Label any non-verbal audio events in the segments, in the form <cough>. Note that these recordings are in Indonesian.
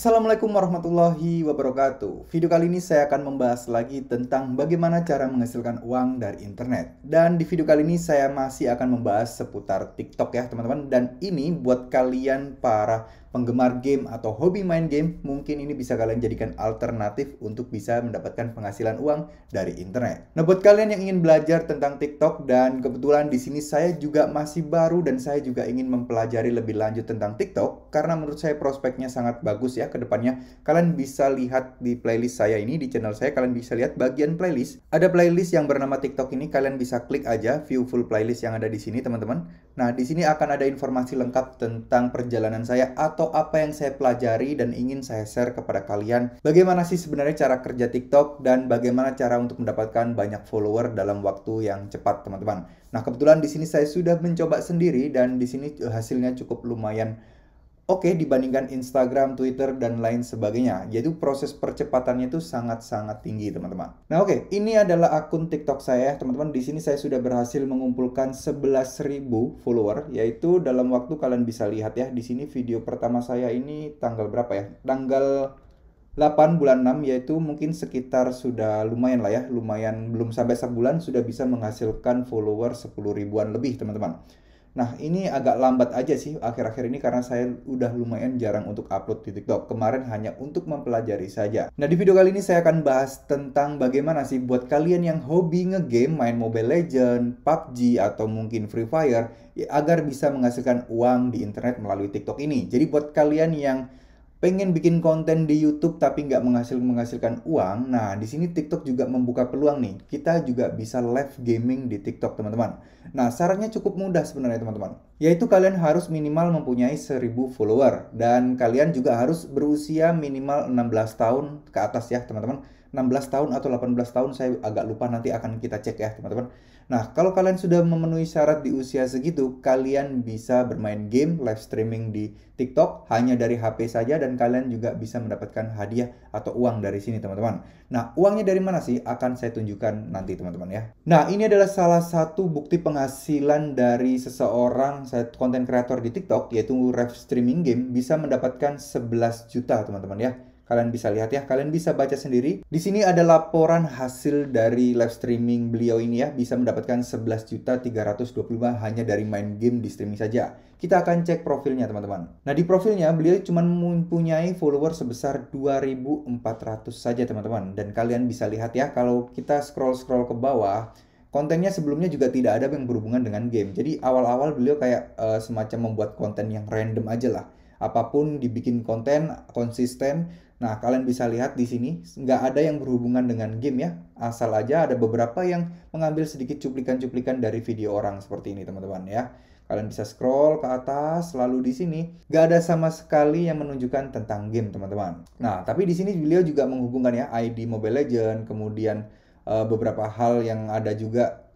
Assalamualaikum warahmatullahi wabarakatuh. Video kali ini saya akan membahas lagi tentang bagaimana cara menghasilkan uang dari internet. Dan di video kali ini saya masih akan membahas seputar TikTok ya, teman-teman. Dan ini buat kalian para penggemar game atau hobi main game, mungkin ini bisa kalian jadikan alternatif untuk bisa mendapatkan penghasilan uang dari internet. Nah, buat kalian yang ingin belajar tentang TikTok dan kebetulan di sini saya juga masih baru dan saya juga ingin mempelajari lebih lanjut tentang TikTok karena menurut saya prospeknya sangat bagus ya ke depannya. Kalian bisa lihat di playlist saya ini di channel saya kalian bisa lihat bagian playlist. Ada playlist yang bernama TikTok ini kalian bisa klik aja view full playlist yang ada di sini teman-teman. Nah, di sini akan ada informasi lengkap tentang perjalanan saya atau atau apa yang saya pelajari dan ingin saya share kepada kalian. Bagaimana sih sebenarnya cara kerja TikTok dan bagaimana cara untuk mendapatkan banyak follower dalam waktu yang cepat, teman-teman. Nah, kebetulan di sini saya sudah mencoba sendiri dan di sini hasilnya cukup lumayan Oke, okay, dibandingkan Instagram, Twitter, dan lain sebagainya. jadi proses percepatannya itu sangat-sangat tinggi, teman-teman. Nah, oke. Okay, ini adalah akun TikTok saya, teman-teman. Di sini saya sudah berhasil mengumpulkan 11.000 follower, yaitu dalam waktu kalian bisa lihat ya. Di sini video pertama saya ini tanggal berapa ya? Tanggal 8 bulan 6 yaitu mungkin sekitar sudah lumayan lah ya, lumayan belum sampai sebulan sudah bisa menghasilkan follower 10 ribuan lebih teman-teman. Nah ini agak lambat aja sih akhir-akhir ini karena saya udah lumayan jarang untuk upload di TikTok. Kemarin hanya untuk mempelajari saja. Nah di video kali ini saya akan bahas tentang bagaimana sih buat kalian yang hobi ngegame, main Mobile Legend, PUBG, atau mungkin Free Fire, ya, agar bisa menghasilkan uang di internet melalui TikTok ini. Jadi buat kalian yang pengen bikin konten di YouTube tapi nggak menghasil menghasilkan uang. Nah, di sini TikTok juga membuka peluang nih. Kita juga bisa live gaming di TikTok, teman-teman. Nah, sarannya cukup mudah sebenarnya, teman-teman. Yaitu kalian harus minimal mempunyai 1000 follower dan kalian juga harus berusia minimal 16 tahun ke atas ya, teman-teman. 16 tahun atau 18 tahun saya agak lupa nanti akan kita cek ya, teman-teman. Nah, kalau kalian sudah memenuhi syarat di usia segitu, kalian bisa bermain game live streaming di TikTok hanya dari HP saja dan kalian juga bisa mendapatkan hadiah atau uang dari sini, teman-teman. Nah, uangnya dari mana sih akan saya tunjukkan nanti, teman-teman ya. Nah, ini adalah salah satu bukti penghasilan dari seseorang konten kreator di TikTok yaitu live streaming game bisa mendapatkan 11 juta, teman-teman ya. Kalian bisa lihat ya, kalian bisa baca sendiri. Di sini ada laporan hasil dari live streaming beliau ini ya, bisa mendapatkan 11.325 hanya dari main game di streaming saja. Kita akan cek profilnya teman-teman. Nah di profilnya beliau cuma mempunyai follower sebesar 2.400 saja teman-teman. Dan kalian bisa lihat ya, kalau kita scroll-scroll ke bawah, kontennya sebelumnya juga tidak ada yang berhubungan dengan game. Jadi awal-awal beliau kayak uh, semacam membuat konten yang random aja lah. Apapun dibikin konten konsisten Nah, kalian bisa lihat di sini, nggak ada yang berhubungan dengan game ya. Asal aja ada beberapa yang mengambil sedikit cuplikan-cuplikan dari video orang seperti ini, teman-teman ya. Kalian bisa scroll ke atas, lalu di sini nggak ada sama sekali yang menunjukkan tentang game, teman-teman. Nah, tapi di sini beliau juga menghubungkan ya ID Mobile Legend, kemudian eh, beberapa hal yang ada juga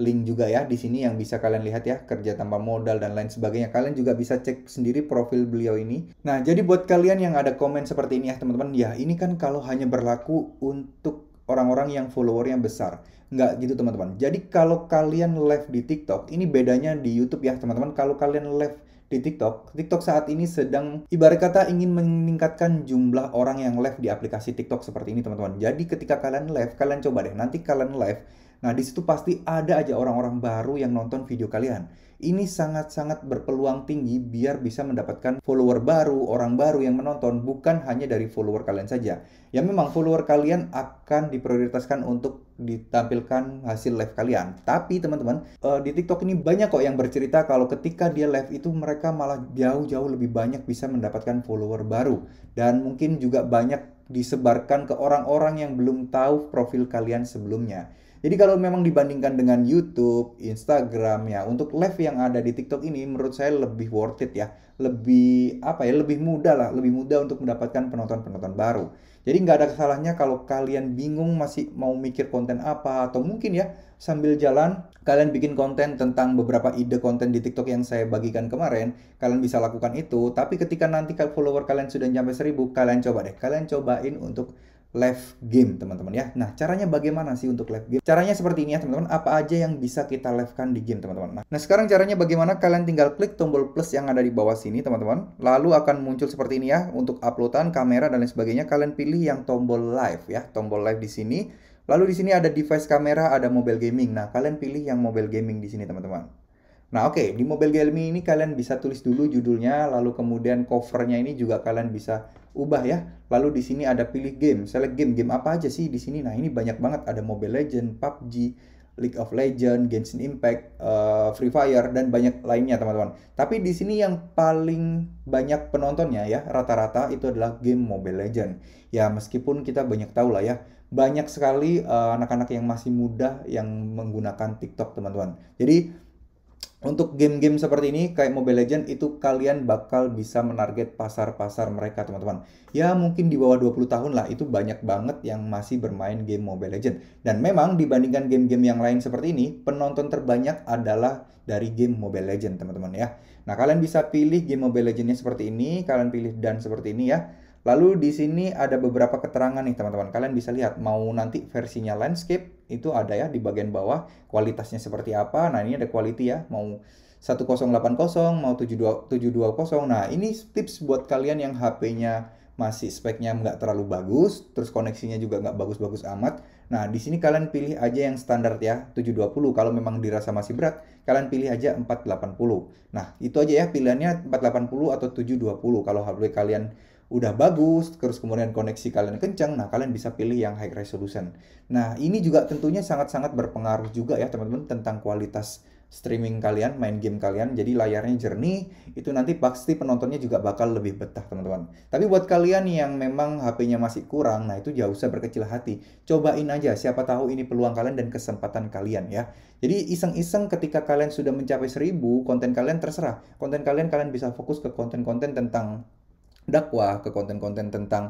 link juga ya di sini yang bisa kalian lihat ya kerja tanpa modal dan lain sebagainya kalian juga bisa cek sendiri profil beliau ini nah jadi buat kalian yang ada komen seperti ini ya teman-teman ya ini kan kalau hanya berlaku untuk orang-orang yang followernya besar nggak gitu teman-teman jadi kalau kalian live di TikTok ini bedanya di YouTube ya teman-teman kalau kalian live di TikTok. TikTok saat ini sedang ibarat kata ingin meningkatkan jumlah orang yang live di aplikasi TikTok seperti ini teman-teman. Jadi ketika kalian live, kalian coba deh nanti kalian live Nah, di situ pasti ada aja orang-orang baru yang nonton video kalian. Ini sangat-sangat berpeluang tinggi biar bisa mendapatkan follower baru, orang baru yang menonton, bukan hanya dari follower kalian saja. Ya memang follower kalian akan diprioritaskan untuk ditampilkan hasil live kalian. Tapi teman-teman, eh, di TikTok ini banyak kok yang bercerita kalau ketika dia live itu mereka malah jauh-jauh lebih banyak bisa mendapatkan follower baru. Dan mungkin juga banyak disebarkan ke orang-orang yang belum tahu profil kalian sebelumnya. Jadi kalau memang dibandingkan dengan YouTube, Instagram ya, untuk live yang ada di TikTok ini menurut saya lebih worth it ya. Lebih apa ya, lebih mudah lah, lebih mudah untuk mendapatkan penonton-penonton baru. Jadi nggak ada kesalahannya kalau kalian bingung masih mau mikir konten apa atau mungkin ya sambil jalan kalian bikin konten tentang beberapa ide konten di TikTok yang saya bagikan kemarin, kalian bisa lakukan itu. Tapi ketika nanti follower kalian sudah sampai seribu kalian coba deh, kalian cobain untuk live game teman-teman ya. Nah, caranya bagaimana sih untuk live game? Caranya seperti ini ya teman-teman, apa aja yang bisa kita live-kan di game teman-teman. Nah, nah, sekarang caranya bagaimana? Kalian tinggal klik tombol plus yang ada di bawah sini teman-teman. Lalu akan muncul seperti ini ya, untuk uploadan kamera dan lain sebagainya. Kalian pilih yang tombol live ya, tombol live di sini Lalu di sini ada device kamera, ada mobile gaming. Nah, kalian pilih yang mobile gaming di sini, teman-teman. Nah, oke, okay, di mobile gaming ini kalian bisa tulis dulu judulnya, lalu kemudian covernya ini juga kalian bisa ubah ya. Lalu di sini ada pilih game, select game, game apa aja sih di sini? Nah, ini banyak banget, ada Mobile Legend, PUBG, League of Legends, Genshin Impact, uh, Free Fire dan banyak lainnya teman-teman. Tapi di sini yang paling banyak penontonnya ya rata-rata itu adalah game Mobile Legends. Ya meskipun kita banyak tahu lah ya banyak sekali eh, anak-anak uh, anak -anak yang masih muda yang menggunakan TikTok teman-teman. Jadi untuk game-game seperti ini kayak Mobile Legend itu kalian bakal bisa menarget pasar-pasar mereka teman-teman. Ya mungkin di bawah 20 tahun lah itu banyak banget yang masih bermain game Mobile Legend. Dan memang dibandingkan game-game yang lain seperti ini, penonton terbanyak adalah dari game Mobile Legend teman-teman ya. Nah kalian bisa pilih game Mobile Legendnya seperti ini, kalian pilih dan seperti ini ya. Lalu di sini ada beberapa keterangan nih teman-teman. Kalian bisa lihat mau nanti versinya landscape itu ada ya di bagian bawah kualitasnya seperti apa. Nah, ini ada quality ya. Mau 1080 mau 720. Nah, ini tips buat kalian yang HP-nya masih speknya nggak terlalu bagus, terus koneksinya juga nggak bagus-bagus amat. Nah, di sini kalian pilih aja yang standar ya, 720. Kalau memang dirasa masih berat, kalian pilih aja 480. Nah, itu aja ya pilihannya 480 atau 720 kalau HP kalian udah bagus, terus kemudian koneksi kalian kencang, nah kalian bisa pilih yang high resolution. Nah, ini juga tentunya sangat-sangat berpengaruh juga ya teman-teman tentang kualitas streaming kalian, main game kalian. Jadi layarnya jernih, itu nanti pasti penontonnya juga bakal lebih betah, teman-teman. Tapi buat kalian yang memang HP-nya masih kurang, nah itu jauh usah berkecil hati. Cobain aja, siapa tahu ini peluang kalian dan kesempatan kalian ya. Jadi iseng-iseng ketika kalian sudah mencapai 1000, konten kalian terserah. Konten kalian kalian bisa fokus ke konten-konten tentang dakwah, ke konten-konten tentang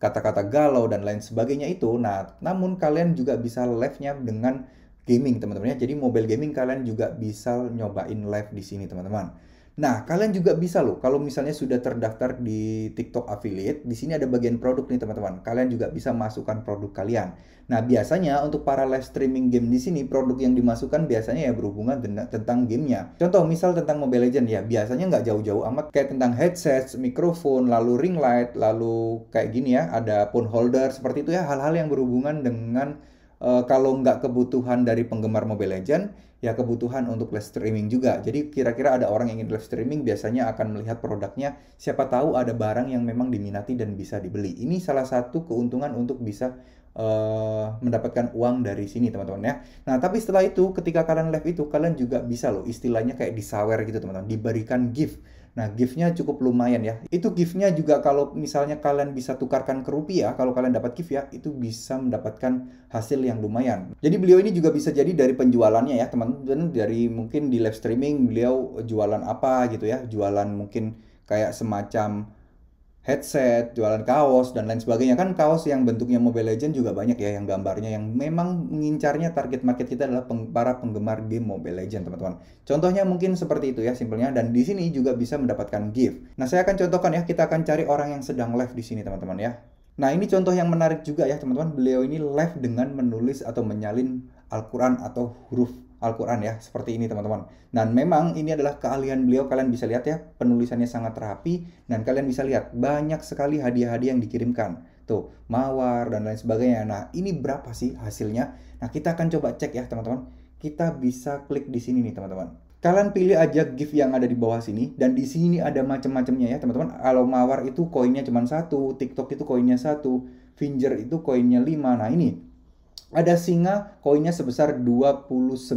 kata-kata galau dan lain sebagainya itu. Nah, namun kalian juga bisa live-nya dengan gaming, teman-teman ya. Jadi mobile gaming kalian juga bisa nyobain live di sini, teman-teman. Nah, kalian juga bisa loh kalau misalnya sudah terdaftar di TikTok Affiliate, di sini ada bagian produk nih teman-teman. Kalian juga bisa masukkan produk kalian. Nah, biasanya untuk para live streaming game di sini, produk yang dimasukkan biasanya ya berhubungan tentang gamenya. Contoh, misal tentang Mobile Legends ya, biasanya nggak jauh-jauh amat kayak tentang headset, mikrofon, lalu ring light, lalu kayak gini ya, ada phone holder, seperti itu ya, hal-hal yang berhubungan dengan uh, kalau nggak kebutuhan dari penggemar Mobile Legends, ya kebutuhan untuk live streaming juga. Jadi kira-kira ada orang yang ingin live streaming biasanya akan melihat produknya, siapa tahu ada barang yang memang diminati dan bisa dibeli. Ini salah satu keuntungan untuk bisa Uh, mendapatkan uang dari sini teman-teman ya. Nah tapi setelah itu ketika kalian live itu kalian juga bisa loh istilahnya kayak disawer gitu teman-teman diberikan gift Nah, giftnya cukup lumayan ya. Itu giftnya juga kalau misalnya kalian bisa tukarkan ke rupiah, kalau kalian dapat gift ya, itu bisa mendapatkan hasil yang lumayan. Jadi beliau ini juga bisa jadi dari penjualannya ya, teman-teman. Dari mungkin di live streaming beliau jualan apa gitu ya, jualan mungkin kayak semacam headset, jualan kaos dan lain sebagainya kan kaos yang bentuknya Mobile Legend juga banyak ya yang gambarnya yang memang mengincarnya target market kita adalah peng para penggemar game Mobile Legend teman-teman. Contohnya mungkin seperti itu ya simpelnya dan di sini juga bisa mendapatkan gift. Nah, saya akan contohkan ya kita akan cari orang yang sedang live di sini teman-teman ya. Nah, ini contoh yang menarik juga ya teman-teman. Beliau ini live dengan menulis atau menyalin Al-Qur'an atau huruf Al-Quran ya, seperti ini teman-teman. Dan memang ini adalah keahlian beliau, kalian bisa lihat ya, penulisannya sangat rapi, dan kalian bisa lihat banyak sekali hadiah-hadiah yang dikirimkan. Tuh, mawar dan lain sebagainya. Nah, ini berapa sih hasilnya? Nah, kita akan coba cek ya teman-teman. Kita bisa klik di sini nih teman-teman. Kalian pilih aja gift yang ada di bawah sini dan di sini ada macam-macamnya ya teman-teman. Kalau mawar itu koinnya cuma satu, TikTok itu koinnya satu, Finger itu koinnya lima. Nah ini ada singa koinnya sebesar 29.000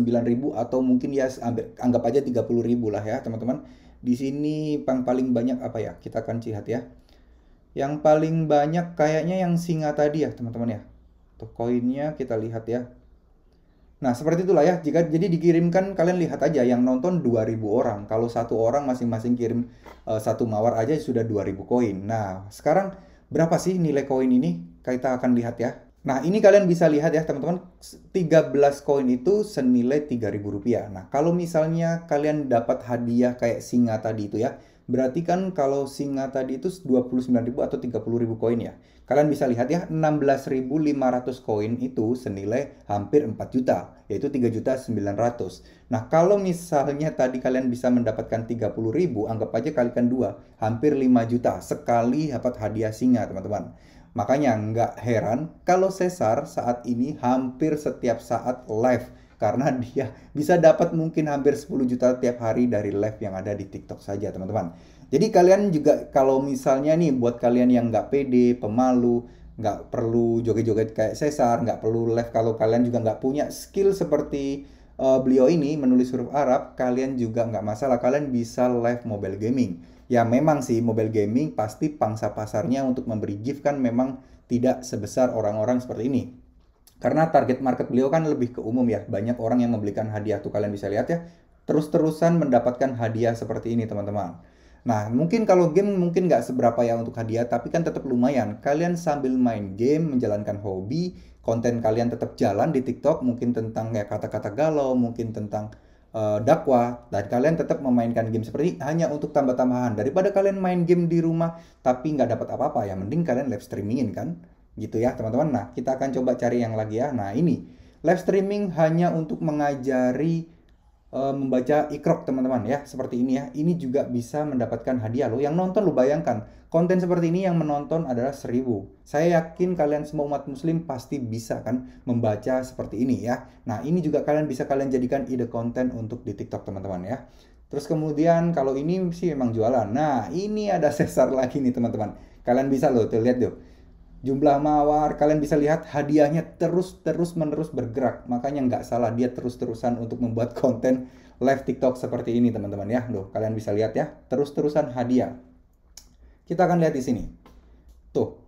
atau mungkin ya anggap aja 30.000 lah ya teman-teman. Di sini yang paling banyak apa ya? Kita akan lihat ya. Yang paling banyak kayaknya yang singa tadi ya teman-teman ya. Tuh koinnya kita lihat ya. Nah, seperti itulah ya. Jika jadi dikirimkan kalian lihat aja yang nonton 2000 orang. Kalau satu orang masing-masing kirim uh, satu mawar aja sudah 2000 koin. Nah, sekarang berapa sih nilai koin ini? Kita akan lihat ya. Nah, ini kalian bisa lihat ya teman-teman, 13 koin itu senilai Rp3.000. Nah, kalau misalnya kalian dapat hadiah kayak singa tadi itu ya, berarti kan kalau singa tadi itu 29.000 atau 30.000 koin ya. Kalian bisa lihat ya 16.500 koin itu senilai hampir 4 juta, yaitu 3 juta 900. Nah, kalau misalnya tadi kalian bisa mendapatkan 30.000, anggap aja kalikan 2, hampir 5 juta sekali dapat hadiah singa, teman-teman. Makanya nggak heran kalau Cesar saat ini hampir setiap saat live karena <laughs> dia bisa dapat mungkin hampir 10 juta tiap hari dari live yang ada di TikTok saja teman-teman. Jadi kalian juga kalau misalnya nih buat kalian yang nggak pede, pemalu, nggak perlu joget-joget kayak Cesar, nggak perlu live kalau kalian juga nggak punya skill seperti uh, beliau ini menulis huruf Arab, kalian juga nggak masalah, kalian bisa live mobile gaming ya memang sih mobile gaming pasti pangsa pasarnya untuk memberi gift kan memang tidak sebesar orang-orang seperti ini. Karena target market beliau kan lebih ke umum ya, banyak orang yang membelikan hadiah tuh kalian bisa lihat ya, terus-terusan mendapatkan hadiah seperti ini teman-teman. Nah, mungkin kalau game mungkin nggak seberapa ya untuk hadiah, tapi kan tetap lumayan. Kalian sambil main game, menjalankan hobi, konten kalian tetap jalan di TikTok, mungkin tentang ya kata-kata galau, mungkin tentang uh, dakwah dan kalian tetap memainkan game seperti ini hanya untuk tambah-tambahan daripada kalian main game di rumah tapi nggak dapat apa-apa ya mending kalian live streamingin kan gitu ya teman-teman nah kita akan coba cari yang lagi ya nah ini live streaming hanya untuk mengajari Eh, membaca ikrok teman-teman ya seperti ini ya ini juga bisa mendapatkan hadiah loh yang nonton lo bayangkan konten seperti ini yang menonton adalah seribu saya yakin kalian semua umat muslim pasti bisa kan membaca seperti ini ya nah ini juga kalian bisa kalian jadikan ide konten untuk di tiktok teman-teman ya Terus kemudian kalau ini sih memang jualan. Nah, ini ada <laughs> sesar lagi nih teman-teman. Kalian bisa loh tuh lihat tuh jumlah mawar, kalian bisa lihat hadiahnya terus-terus menerus bergerak. Makanya nggak salah dia terus-terusan untuk membuat <laughs> konten live TikTok seperti ini teman-teman ya. Loh, kalian bisa lihat ya, terus-terusan hadiah. Kita akan lihat di sini. Tuh,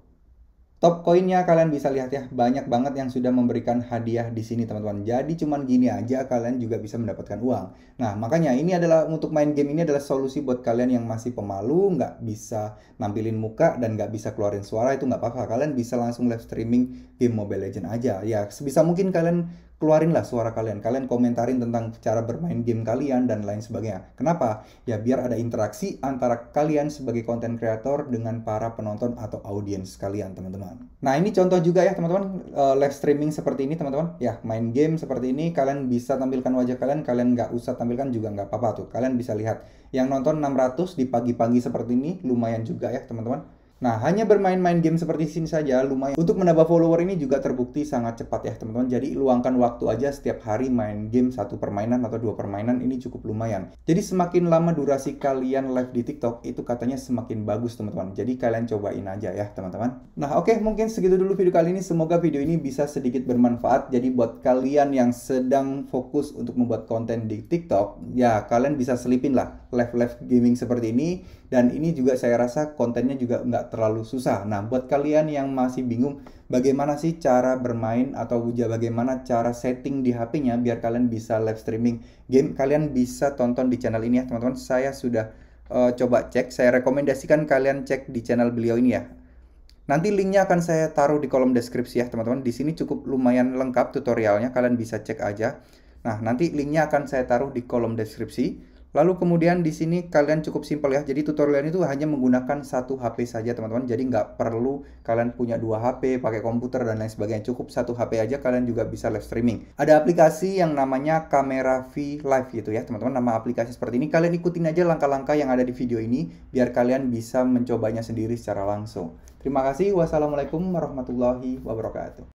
Top koinnya kalian bisa lihat ya, banyak banget yang sudah memberikan hadiah di sini teman-teman. Jadi cuman gini aja kalian juga bisa mendapatkan uang. Nah makanya ini adalah untuk main game ini adalah solusi buat kalian yang masih pemalu, nggak bisa nampilin muka dan nggak bisa keluarin suara itu nggak apa-apa. Kalian bisa langsung live streaming game Mobile Legend aja. Ya sebisa mungkin kalian keluarinlah suara kalian. Kalian komentarin tentang cara bermain game kalian dan lain sebagainya. Kenapa? Ya biar ada interaksi antara kalian sebagai konten kreator dengan para penonton atau audiens kalian, teman-teman. Nah, ini contoh juga ya, teman-teman. Eh, live streaming seperti ini, teman-teman. Ya, main game seperti ini, kalian bisa tampilkan wajah kalian. Kalian nggak usah tampilkan juga nggak apa-apa tuh. Kalian bisa lihat. Yang nonton 600 di pagi-pagi seperti ini, lumayan juga ya, teman-teman Nah, hanya bermain-main game seperti sini saja lumayan. Untuk menambah follower ini juga terbukti sangat cepat ya, teman-teman. Jadi, luangkan waktu aja setiap hari main game satu permainan atau dua permainan ini cukup lumayan. Jadi, semakin lama durasi kalian live di TikTok, itu katanya semakin bagus, teman-teman. Jadi, kalian cobain aja ya, teman-teman. Nah, oke, okay, mungkin segitu dulu video kali ini. Semoga video ini bisa sedikit bermanfaat. Jadi, buat kalian yang sedang fokus untuk membuat konten di TikTok, ya kalian bisa selipin lah live-live gaming seperti ini. Dan ini juga saya rasa kontennya juga nggak terlalu susah. Nah, buat kalian yang masih bingung bagaimana sih cara bermain atau bagaimana cara setting di HP-nya biar kalian bisa live streaming game, kalian bisa tonton di channel ini ya, teman-teman. Saya sudah uh, coba cek, saya rekomendasikan kalian cek di channel beliau ini ya. Nanti linknya akan saya taruh di kolom deskripsi ya, teman-teman. Di sini cukup lumayan lengkap tutorialnya, kalian bisa cek aja. Nah, nanti linknya akan saya taruh di kolom deskripsi. Lalu kemudian di sini kalian cukup simpel ya. Jadi tutorial itu hanya menggunakan satu HP saja teman-teman. Jadi nggak perlu kalian punya dua HP, pakai komputer dan lain sebagainya. Cukup satu HP aja kalian juga bisa live streaming. Ada aplikasi yang namanya Camera V Live gitu ya teman-teman. Nama aplikasi seperti ini kalian ikutin aja langkah-langkah yang ada di video ini biar kalian bisa mencobanya sendiri secara langsung. Terima kasih. Wassalamualaikum warahmatullahi wabarakatuh.